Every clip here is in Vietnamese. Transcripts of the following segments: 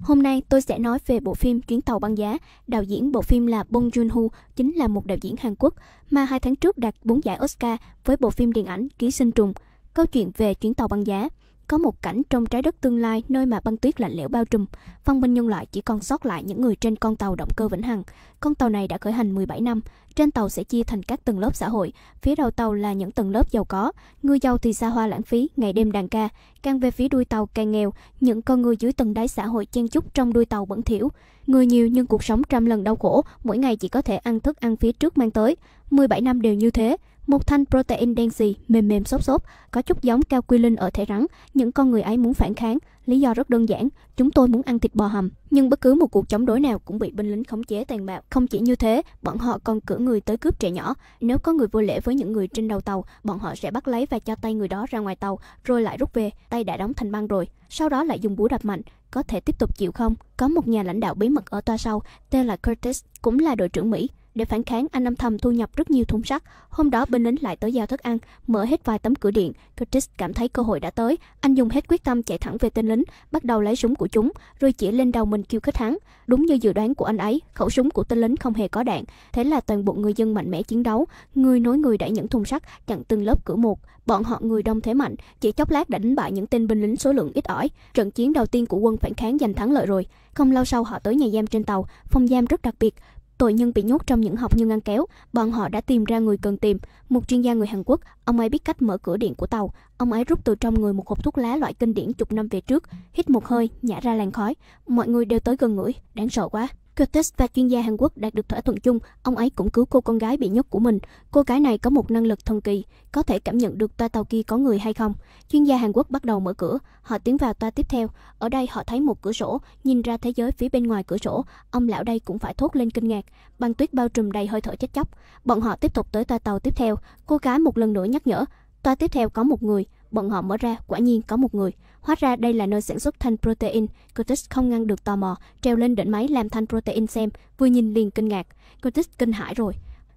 Hôm nay tôi sẽ nói về bộ phim Chuyến tàu băng giá. Đạo diễn bộ phim là Bong Joon-ho, chính là một đạo diễn Hàn Quốc mà hai tháng trước đạt 4 giải Oscar với bộ phim điện ảnh Ký sinh trùng, câu chuyện về chuyến tàu băng giá. Có một cảnh trong trái đất tương lai nơi mà băng tuyết lạnh lẽo bao trùm, văn minh nhân loại chỉ còn sót lại những người trên con tàu động cơ Vĩnh Hằng. Con tàu này đã khởi hành 17 năm, trên tàu sẽ chia thành các tầng lớp xã hội, phía đầu tàu là những tầng lớp giàu có, người giàu thì xa hoa lãng phí, ngày đêm đàn ca, càng về phía đuôi tàu càng nghèo, những con người dưới tầng đáy xã hội chen chúc trong đuôi tàu bẩn thỉu. Người nhiều nhưng cuộc sống trăm lần đau khổ, mỗi ngày chỉ có thể ăn thức ăn phía trước mang tới. 17 năm đều như thế, một thanh protein đen xì, mềm mềm xốp xốp, có chút giống cao quy linh ở thể rắn. Những con người ấy muốn phản kháng, lý do rất đơn giản, chúng tôi muốn ăn thịt bò hầm. Nhưng bất cứ một cuộc chống đối nào cũng bị binh lính khống chế tàn bạo. Không chỉ như thế, bọn họ còn cử người tới cướp trẻ nhỏ. Nếu có người vô lễ với những người trên đầu tàu, bọn họ sẽ bắt lấy và cho tay người đó ra ngoài tàu, rồi lại rút về. Tay đã đóng thành băng rồi, sau đó lại dùng búa đập mạnh. Có thể tiếp tục chịu không? Có một nhà lãnh đạo bí mật ở toa sau, tên là Curtis, cũng là đội trưởng Mỹ. Để phản kháng, anh âm thầm thu nhập rất nhiều thùng sắt. Hôm đó binh lính lại tới giao thức ăn, mở hết vài tấm cửa điện. Curtis cảm thấy cơ hội đã tới. Anh dùng hết quyết tâm chạy thẳng về tên lính, bắt đầu lấy súng của chúng, rồi chỉ lên đầu mình kêu kết hắn. Đúng như dự đoán của anh ấy, khẩu súng của tên lính không hề có đạn. Thế là toàn bộ người dân mạnh mẽ chiến đấu, người nối người đẩy những thùng sắt, chặn từng lớp cửa một. Bọn họ người đông thế mạnh, chỉ chốc lát đã đánh bại những tên binh lính số lượng ít ỏi. Trận chiến đầu tiên của quân phản kháng giành thắng lợi rồi. Không lâu sau họ tới nhà giam trên tàu, phòng giam rất đặc biệt, Tội nhân bị nhốt trong những học nhân ăn kéo, bọn họ đã tìm ra người cần tìm. Một chuyên gia người Hàn Quốc, ông ấy biết cách mở cửa điện của tàu. Ông ấy rút từ trong người một hộp thuốc lá loại kinh điển chục năm về trước, hít một hơi, nhả ra làn khói. Mọi người đều tới gần ngửi, đáng sợ quá. Curtis và chuyên gia Hàn Quốc đạt được thỏa thuận chung, ông ấy cũng cứu cô con gái bị nhốt của mình. Cô gái này có một năng lực thần kỳ, có thể cảm nhận được toa tàu kia có người hay không. Chuyên gia Hàn Quốc bắt đầu mở cửa, họ tiến vào toa tiếp theo. Ở đây họ thấy một cửa sổ, nhìn ra thế giới phía bên ngoài cửa sổ. Ông lão đây cũng phải thốt lên kinh ngạc. Băng tuyết bao trùm đầy hơi thở chết chóc. Bọn họ tiếp tục tới toa tàu tiếp theo. Cô gái một lần nữa nhắc nhở, toa tiếp theo có một người. Bọn họ mở ra, quả nhiên có một người. Hóa ra đây là nơi sản xuất thanh protein. Curtis không ngăn được tò mò, treo lên đỉnh máy làm thanh protein xem, vừa nhìn liền kinh ngạc. Curtis kinh hãi rồi.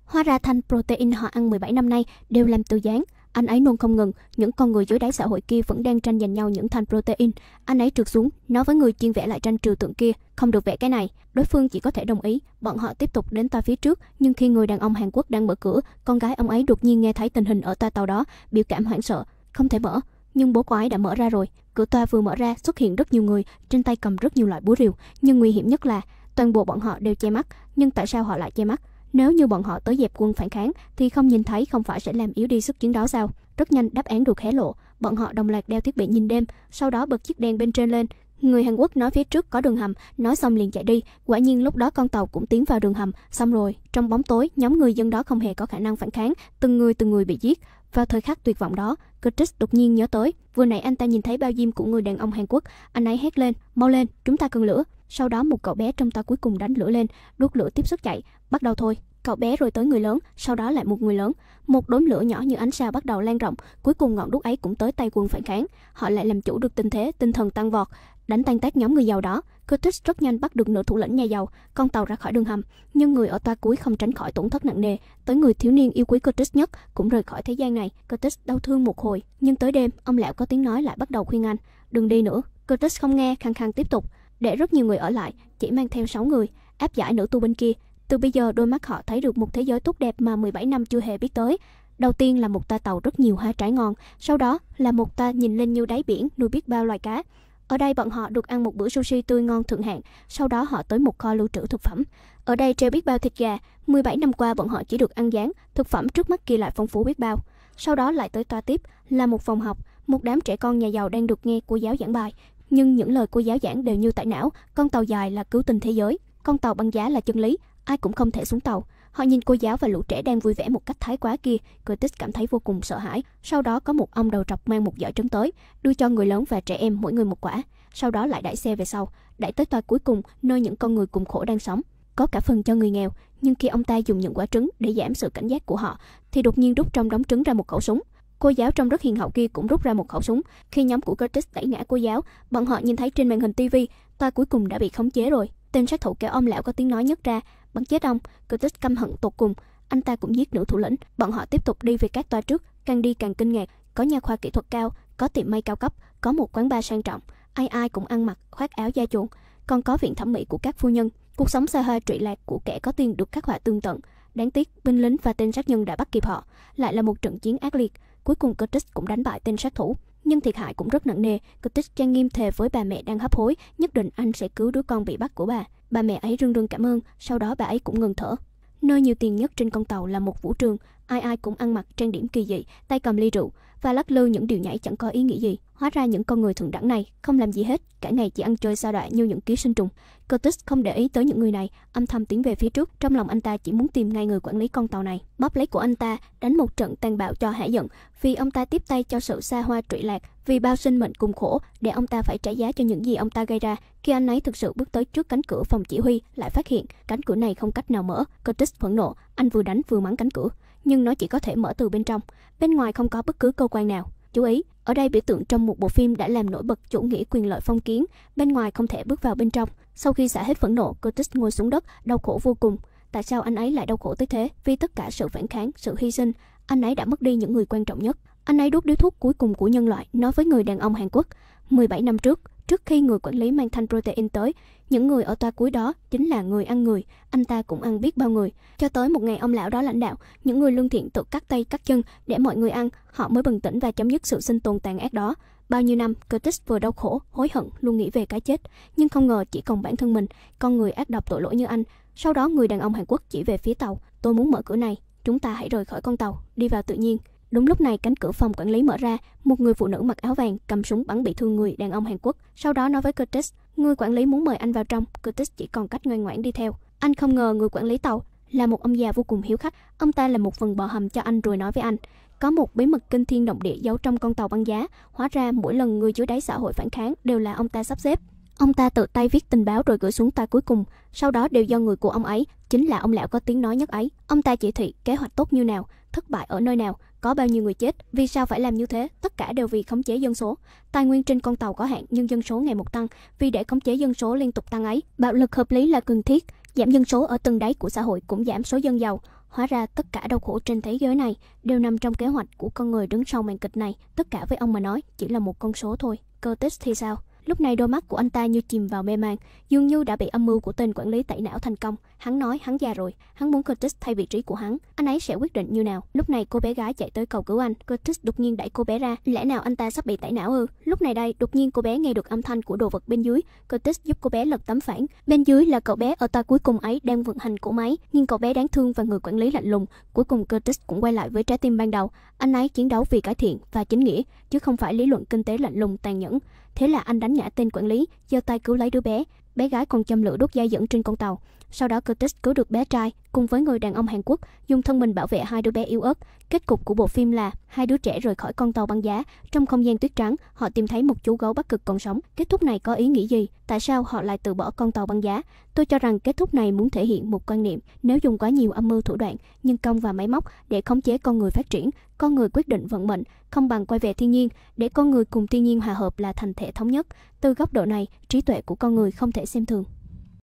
Hóa ra thanh protein họ ăn 17 năm nay đều làm từ dáng. Anh ấy nôn không ngừng, những con người dưới đáy xã hội kia vẫn đang tranh giành nhau những thanh protein. Anh ấy trượt xuống, nói với người chuyên vẽ lại tranh trừu tượng kia, không được vẽ cái này. Đối phương chỉ có thể đồng ý, bọn họ tiếp tục đến toa phía trước, nhưng khi người đàn ông Hàn Quốc đang mở cửa, con gái ông ấy đột nhiên nghe thấy tình hình ở toa tàu đó, biểu cảm hoảng sợ, không thể mở nhưng bố của ấy đã mở ra rồi. Cửa toa vừa mở ra xuất hiện rất nhiều người, trên tay cầm rất nhiều loại búa rìu. Nhưng nguy hiểm nhất là toàn bộ bọn họ đều che mắt. Nhưng tại sao họ lại che mắt? Nếu như bọn họ tới dẹp quân phản kháng thì không nhìn thấy không phải sẽ làm yếu đi sức chiến đấu sao? Rất nhanh đáp án được hé lộ. Bọn họ đồng loạt đeo thiết bị nhìn đêm, sau đó bật chiếc đèn bên trên lên. Người Hàn Quốc nói phía trước có đường hầm, nói xong liền chạy đi. Quả nhiên lúc đó con tàu cũng tiến vào đường hầm. Xong rồi, trong bóng tối, nhóm người dân đó không hề có khả năng phản kháng, từng người từng người bị giết. Vào thời khắc tuyệt vọng đó, Curtis đột nhiên nhớ tới, vừa nãy anh ta nhìn thấy bao diêm của người đàn ông Hàn Quốc, anh ấy hét lên, "Mau lên, chúng ta cần lửa." Sau đó một cậu bé trong ta cuối cùng đánh lửa lên, đốt lửa tiếp sức chạy, bắt đầu thôi. Cậu bé rồi tới người lớn, sau đó lại một người lớn. Một đốm lửa nhỏ như ánh sao bắt đầu lan rộng, cuối cùng ngọn đuốc ấy cũng tới tay quân phản kháng. Họ lại làm chủ được tình thế, tinh thần tăng vọt, đánh tan tác nhóm người giàu đó. Curtis rất nhanh bắt được nửa thủ lĩnh nhà giàu, con tàu ra khỏi đường hầm, nhưng người ở toa cuối không tránh khỏi tổn thất nặng nề. Tới người thiếu niên yêu quý Curtis nhất cũng rời khỏi thế gian này. Curtis đau thương một hồi, nhưng tới đêm, ông lão có tiếng nói lại bắt đầu khuyên anh, đừng đi nữa. Curtis không nghe, khăng khăng tiếp tục, để rất nhiều người ở lại, chỉ mang theo 6 người, áp giải nữ tu bên kia. Từ bây giờ đôi mắt họ thấy được một thế giới tốt đẹp mà 17 năm chưa hề biết tới. Đầu tiên là một ta tàu rất nhiều hoa trái ngon, sau đó là một ta nhìn lên như đáy biển nuôi biết bao loài cá. Ở đây bọn họ được ăn một bữa sushi tươi ngon thượng hạng, sau đó họ tới một kho lưu trữ thực phẩm. Ở đây treo biết bao thịt gà, 17 năm qua bọn họ chỉ được ăn dán, thực phẩm trước mắt kia lại phong phú biết bao. Sau đó lại tới toa tiếp, là một phòng học, một đám trẻ con nhà giàu đang được nghe cô giáo giảng bài. Nhưng những lời cô giáo giảng đều như tại não, con tàu dài là cứu tình thế giới, con tàu băng giá là chân lý, ai cũng không thể xuống tàu. Họ nhìn cô giáo và lũ trẻ đang vui vẻ một cách thái quá kia, Curtis cảm thấy vô cùng sợ hãi. Sau đó có một ông đầu trọc mang một giỏ trứng tới, đưa cho người lớn và trẻ em mỗi người một quả. Sau đó lại đẩy xe về sau, đẩy tới toa cuối cùng nơi những con người cùng khổ đang sống. Có cả phần cho người nghèo, nhưng khi ông ta dùng những quả trứng để giảm sự cảnh giác của họ, thì đột nhiên rút trong đống trứng ra một khẩu súng. Cô giáo trông rất hiền hậu kia cũng rút ra một khẩu súng. Khi nhóm của Curtis đẩy ngã cô giáo, bọn họ nhìn thấy trên màn hình TV, toa cuối cùng đã bị khống chế rồi. Tên sát thủ kẻ ông lão có tiếng nói nhất ra, bắn chết ông, Curtis căm hận tột cùng. Anh ta cũng giết nữ thủ lĩnh. Bọn họ tiếp tục đi về các toa trước, càng đi càng kinh ngạc. Có nhà khoa kỹ thuật cao, có tiệm may cao cấp, có một quán bar sang trọng. Ai ai cũng ăn mặc, khoác áo da chuộng. Còn có viện thẩm mỹ của các phu nhân. Cuộc sống xa hoa trụy lạc của kẻ có tiền được khắc họa tương tận. Đáng tiếc, binh lính và tên sát nhân đã bắt kịp họ. Lại là một trận chiến ác liệt. Cuối cùng Curtis cũng đánh bại tên sát thủ nhưng thiệt hại cũng rất nặng nề. Curtis Trang nghiêm thề với bà mẹ đang hấp hối, nhất định anh sẽ cứu đứa con bị bắt của bà. Bà mẹ ấy rưng rưng cảm ơn, sau đó bà ấy cũng ngừng thở. Nơi nhiều tiền nhất trên con tàu là một vũ trường, ai ai cũng ăn mặc trang điểm kỳ dị, tay cầm ly rượu và lắc lư những điều nhảy chẳng có ý nghĩa gì. Hóa ra những con người thượng đẳng này không làm gì hết, cả ngày chỉ ăn chơi sao đọa như những ký sinh trùng. Curtis không để ý tới những người này, âm thầm tiến về phía trước. Trong lòng anh ta chỉ muốn tìm ngay người quản lý con tàu này. Bóp lấy của anh ta, đánh một trận tàn bạo cho hạ giận, vì ông ta tiếp tay cho sự xa hoa trụy lạc, vì bao sinh mệnh cùng khổ, để ông ta phải trả giá cho những gì ông ta gây ra. Khi anh ấy thực sự bước tới trước cánh cửa phòng chỉ huy, lại phát hiện cánh cửa này không cách nào mở. Curtis phẫn nộ, anh vừa đánh vừa mắng cánh cửa nhưng nó chỉ có thể mở từ bên trong, bên ngoài không có bất cứ cơ quan nào. Chú ý, ở đây biểu tượng trong một bộ phim đã làm nổi bật chủ nghĩa quyền lợi phong kiến, bên ngoài không thể bước vào bên trong. Sau khi xả hết phẫn nộ, Curtis ngồi xuống đất, đau khổ vô cùng. Tại sao anh ấy lại đau khổ tới thế? Vì tất cả sự phản kháng, sự hy sinh, anh ấy đã mất đi những người quan trọng nhất. Anh ấy đốt điếu thuốc cuối cùng của nhân loại, nói với người đàn ông Hàn Quốc. 17 năm trước, Trước khi người quản lý mang thanh protein tới, những người ở toa cuối đó chính là người ăn người, anh ta cũng ăn biết bao người. Cho tới một ngày ông lão đó lãnh đạo, những người lương thiện tự cắt tay cắt chân để mọi người ăn, họ mới bừng tỉnh và chấm dứt sự sinh tồn tàn ác đó. Bao nhiêu năm, Curtis vừa đau khổ, hối hận, luôn nghĩ về cái chết. Nhưng không ngờ chỉ còn bản thân mình, con người ác độc tội lỗi như anh. Sau đó người đàn ông Hàn Quốc chỉ về phía tàu, tôi muốn mở cửa này, chúng ta hãy rời khỏi con tàu, đi vào tự nhiên. Đúng lúc này, cánh cửa phòng quản lý mở ra, một người phụ nữ mặc áo vàng cầm súng bắn bị thương người đàn ông Hàn Quốc, sau đó nói với Curtis, người quản lý muốn mời anh vào trong, Curtis chỉ còn cách ngoan ngoãn đi theo. Anh không ngờ người quản lý tàu là một ông già vô cùng hiếu khách, ông ta là một phần bò hầm cho anh rồi nói với anh, có một bí mật kinh thiên động địa giấu trong con tàu băng giá, hóa ra mỗi lần người dưới đáy xã hội phản kháng đều là ông ta sắp xếp. Ông ta tự tay viết tình báo rồi gửi xuống ta cuối cùng, sau đó đều do người của ông ấy, chính là ông lão có tiếng nói nhất ấy. Ông ta chỉ thị kế hoạch tốt như nào, thất bại ở nơi nào, có bao nhiêu người chết, vì sao phải làm như thế? Tất cả đều vì khống chế dân số. Tài nguyên trên con tàu có hạn nhưng dân số ngày một tăng, vì để khống chế dân số liên tục tăng ấy, bạo lực hợp lý là cần thiết. Giảm dân số ở từng đáy của xã hội cũng giảm số dân giàu. Hóa ra tất cả đau khổ trên thế giới này đều nằm trong kế hoạch của con người đứng sau màn kịch này. Tất cả với ông mà nói chỉ là một con số thôi. Curtis thì sao? Lúc này đôi mắt của anh ta như chìm vào mê man, dường như đã bị âm mưu của tên quản lý tẩy não thành công. Hắn nói hắn già rồi, hắn muốn Curtis thay vị trí của hắn, anh ấy sẽ quyết định như nào. Lúc này cô bé gái chạy tới cầu cứu anh, Curtis đột nhiên đẩy cô bé ra, lẽ nào anh ta sắp bị tẩy não ư? Lúc này đây, đột nhiên cô bé nghe được âm thanh của đồ vật bên dưới, Curtis giúp cô bé lật tấm phản. Bên dưới là cậu bé ở ta cuối cùng ấy đang vận hành cỗ máy, nhưng cậu bé đáng thương và người quản lý lạnh lùng. Cuối cùng Curtis cũng quay lại với trái tim ban đầu, anh ấy chiến đấu vì cải thiện và chính nghĩa, chứ không phải lý luận kinh tế lạnh lùng tàn nhẫn. Thế là anh đánh ngã tên quản lý, giơ tay cứu lấy đứa bé. Bé gái còn châm lửa đốt dây dẫn trên con tàu. Sau đó Curtis cứu được bé trai cùng với người đàn ông Hàn Quốc dùng thân mình bảo vệ hai đứa bé yếu ớt. Kết cục của bộ phim là hai đứa trẻ rời khỏi con tàu băng giá. Trong không gian tuyết trắng, họ tìm thấy một chú gấu bắc cực còn sống. Kết thúc này có ý nghĩa gì? Tại sao họ lại từ bỏ con tàu băng giá? Tôi cho rằng kết thúc này muốn thể hiện một quan niệm nếu dùng quá nhiều âm mưu thủ đoạn, nhân công và máy móc để khống chế con người phát triển con người quyết định vận mệnh, không bằng quay về thiên nhiên, để con người cùng thiên nhiên hòa hợp là thành thể thống nhất. Từ góc độ này, trí tuệ của con người không thể xem thường.